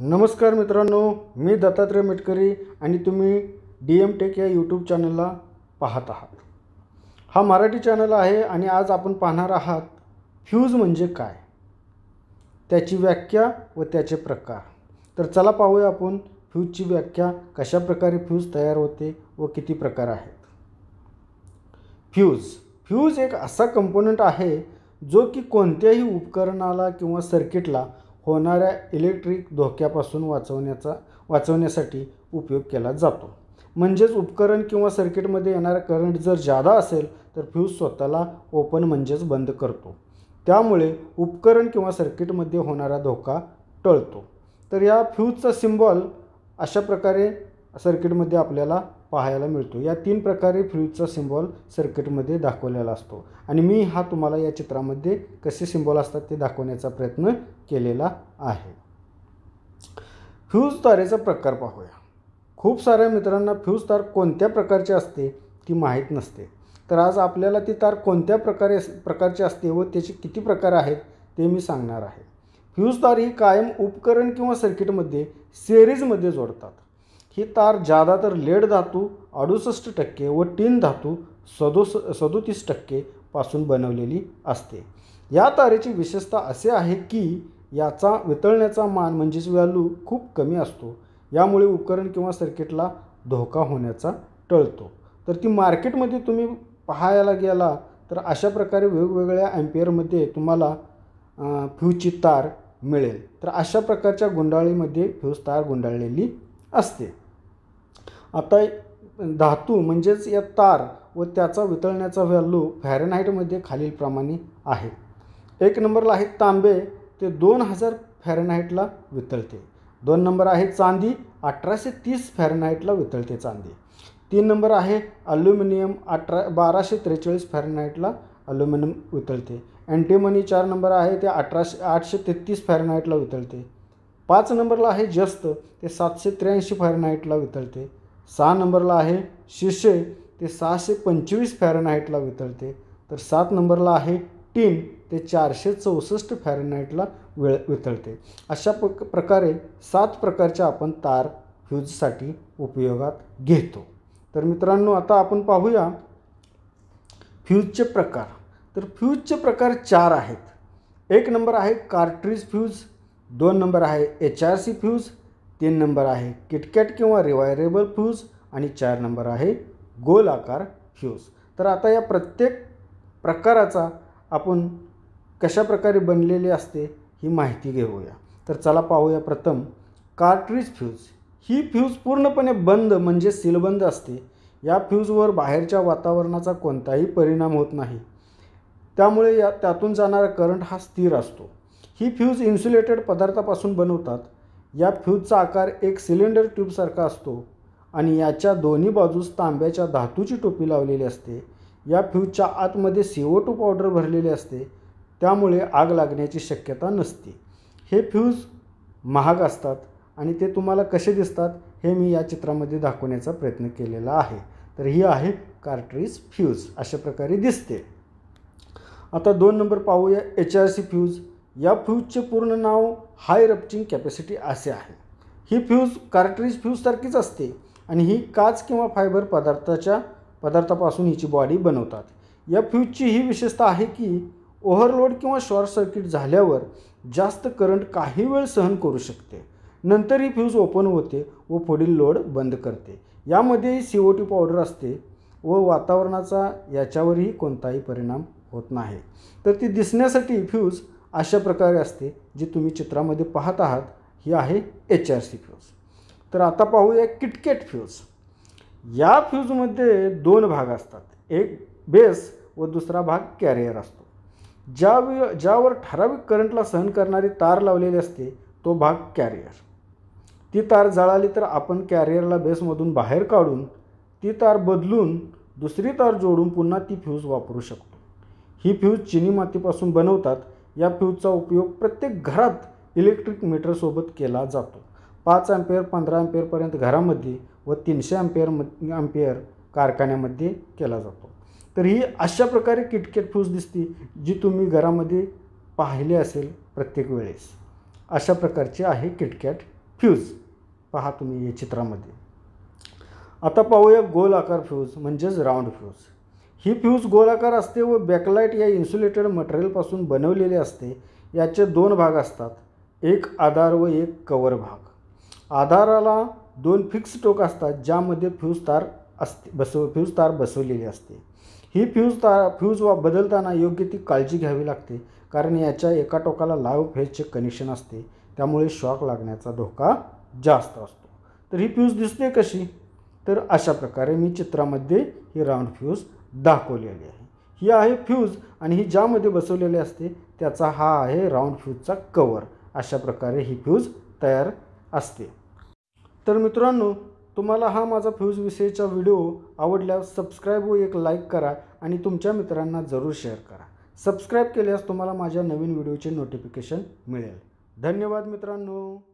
नमस्कार मित्रांनो मी दत्तात्रय मिटकरी आणि तुम्ही डी एम टेक या यूट्यूब चॅनलला पाहत आहात हा मराठी चॅनल आहे आणि आज आपण पाहणार आहात फ्यूज म्हणजे काय त्याची व्याख्या व त्याचे प्रकार तर चला पाहूया आपण फ्यूजची व्याख्या कशा प्रकारे फ्यूज तयार होते व किती प्रकार आहेत फ्यूज फ्यूज एक असा कंपोनंट आहे जो की कोणत्याही उपकरणाला किंवा सर्किटला होणाऱ्या इलेक्ट्रिक धोक्यापासून वाचवण्याचा वाचवण्यासाठी उपयोग केला जातो म्हणजेच उपकरण किंवा सर्किटमध्ये येणारा करंट जर जादा असेल तर फ्यूज स्वतःला ओपन म्हणजेच बंद करतो त्यामुळे उपकरण किंवा सर्किटमध्ये होणारा धोका टळतो तर या फ्यूजचा सिम्बॉल अशा प्रकारे सर्किटमध्ये आपल्याला पाहायला मिळतो या तीन प्रकारे फ्यूजचा सिम्बॉल सर्किटमध्ये दाखवलेला असतो आणि मी हा तुम्हाला या चित्रामध्ये कसे सिम्बॉल असतात ते दाखवण्याचा प्रयत्न केलेला आहे फ्यूज तारेचा प्रकार पाहूया खूप साऱ्या मित्रांना फ्यूज तार कोणत्या प्रकारचे असते ती माहीत नसते तर आज आपल्याला ती तार कोणत्या प्रकारे प्रकारची असते व त्याचे किती प्रकार आहेत ते मी सांगणार आहे फ्यूज तार ही कायम उपकरण किंवा सर्किटमध्ये सेरीजमध्ये जोडतात ही तार ज़्यादातर लेड धातू अडुसष्ट टक्के व टीन धातू सदोस सदोतीस टक्केपासून पासून बनवलेली असते या तारेची विशेषता असे आहे की याचा वितळण्याचा मान म्हणजेच व्हॅल्यू खूप कमी असतो यामुळे उपकरण किंवा सर्किटला धोका होण्याचा टळतो तर ती मार्केटमध्ये तुम्ही पाहायला गेला तर अशा प्रकारे वेगवेगळ्या ॲम्पियरमध्ये तुम्हाला फ्यूजची तार मिळेल तर अशा प्रकारच्या गुंडाळीमध्ये फ्यूज तार गुंडाळलेली असते आता धातू म्हणजेच या तार व त्याचा वितळण्याचा व्हॅल्यू फॅरेनहाईटमध्ये खालीलप्रमाणे आहे एक नंबरला आहे तांबे ते दोन हजार फॅरेनहाईटला वितळते दोन नंबर आहे चांदी अठराशे तीस फॅरेनहाईटला वितळते चांदी तीन नंबर आहे अल्युमिनियम अठरा बाराशे त्रेचाळीस फॅरेनहाईटला अल्युमिनियम वितळते अँटीमनी चार नंबर आहे ते अठराशे आठशे तेहतीस फॅरेनहाईटला वितळते पाच नंबरला आहे जस्त ते सातशे त्र्याऐंशी फॅरेनहाईटला वितळते सहा नंबरला आहे शिष्य ते सहाशे पंचवीस फॅरेनहाईटला वितळते तर सात नंबरला आहे टीन ते चारशे चौसष्ट फॅरेनहाईटला वेळ वितळते अशा प प्रकारे सात प्रकारच्या आपण तार फ्यूजसाठी उपयोगात घेतो तर मित्रांनो आता आपण पाहूया फ्यूजचे प्रकार तर फ्यूजचे प्रकार चार आहेत एक नंबर आहे कार्ट्रीज फ्यूज दोन नंबर आहे एच आर सी फ्यूज तीन नंबर आहे किटकॅट किंवा रिवायरेबल फ्यूज आणि चार नंबर आहे गोल आकार फ्यूज तर आता या प्रत्येक प्रकाराचा आपण कशा प्रकारे बनलेली असते ही माहिती घेऊया तर चला पाहूया प्रथम कार्ट्रीज फ्यूज ही फ्यूज पूर्णपणे बंद म्हणजे सीलबंद असते या फ्यूजवर बाहेरच्या वातावरणाचा कोणताही परिणाम होत नाही त्यामुळे या त्यातून जाणारा करंट हा स्थिर असतो ही फ्यूज इन्सुलेटेड पदार्थापासून बनवतात या फ्यूजचा आकार एक सिलेंडर ट्यूबसारखा असतो आणि याच्या दोन्ही बाजूस तांब्याच्या धातूची टोपी लावलेली असते या फ्यूजच्या आतमध्ये सी टू पावडर भरलेली असते त्यामुळे आग लागण्याची शक्यता नसते हे फ्यूज महाग असतात आणि ते तुम्हाला कसे दिसतात हे मी या चित्रामध्ये दाखवण्याचा प्रयत्न केलेला आहे तर ही आहे कार्ट्रीज फ्यूज अशा प्रकारे दिसते आता दोन नंबर पाहूया एच आर सी फ्यूज या फ्यूजचे पूर्ण नाव हाय रपचिंग कॅपॅसिटी असे आहे ही फ्यूज कार्ट्रीज फ्यूजसारखीच असते आणि ही काच किंवा फायबर पदार्थाच्या पदार्थापासून हिची बॉडी बनवतात या फ्यूजची ही विशेषता आहे की ओव्हरलोड किंवा शॉर्ट सर्किट झाल्यावर जास्त करंट काही वेळ सहन करू शकते नंतर ही फ्यूज ओपन होते व पुढील लोड बंद करते यामध्ये सी ओ टी पावडर असते व वातावरणाचा याच्यावरही कोणताही परिणाम होत नाही तर ती दिसण्यासाठी फ्यूज अशा प्रकारे असते जी तुम्ही चित्रामध्ये पाहत आहात ही आहे एच आर सी फ्यूज तर आता पाहूया किटकेट फ्यूज या फ्यूजमध्ये दोन भाग असतात एक बेस व दुसरा भाग कॅरियर असतो ज्या ज्यावर ठराविक करंटला सहन करणारी तार लावलेली असते तो भाग कॅरियर ती तार जळाली तर आपण कॅरियरला बेसमधून बाहेर काढून ती तार बदलून दुसरी तार जोडून पुन्हा ती फ्यूज वापरू शकतो ही फ्यूज चिनी मातीपासून बनवतात या फ्यूजचा उपयोग प्रत्येक घरात इलेक्ट्रिक मीटरसोबत केला जातो पाच अँपेअर पंधरा अँपेअरपर्यंत घरामध्ये व तीनशे अँपेअर म कारखान्यामध्ये केला जातो तर ही अशा प्रकारे किटकेट फ्यूज दिसते जी तुम्ही घरामध्ये पाहिले असेल प्रत्येक वेळेस अशा प्रकारची आहे किटकॅट फ्यूज पहा तुम्ही या चित्रामध्ये आता पाहूया गोल आकार फ्यूज म्हणजेच राऊंड फ्यूज ही फ्यूज गोलाकार असते व बॅकलाईट या इन्सुलेटेड मटेरियलपासून बनवलेले असते याचे दोन भाग असतात एक आधार व एक कवर भाग आधाराला दोन फिक्स टोक असतात ज्यामध्ये फ्यूज तार असते बसव फ्यूज तार बसवलेली असते ही फ्यूज तार फ्यूज वा बदलताना योग्य ती काळजी घ्यावी लागते कारण याच्या एका टोकाला लाव फेजचे कनेक्शन असते त्यामुळे शॉक लागण्याचा धोका जास्त असतो तर ही फ्यूज दिसते कशी तर अशा प्रकारे मी चित्रामध्ये ही राऊंड फ्यूज दाखवलेली आहे ही आहे फ्यूज आणि ही ज्यामध्ये बसवलेली असते त्याचा हा आहे राऊंड फ्यूजचा कवर अशा प्रकारे ही फ्यूज तयार असते तर मित्रांनो तुम्हाला हा माझा विषयीचा व्हिडिओ आवडल्यास सबस्क्राईब व एक लाईक करा आणि तुमच्या मित्रांना जरूर शेअर करा सबस्क्राईब केल्यास तुम्हाला माझ्या नवीन व्हिडिओचे नोटिफिकेशन मिळेल धन्यवाद मित्रांनो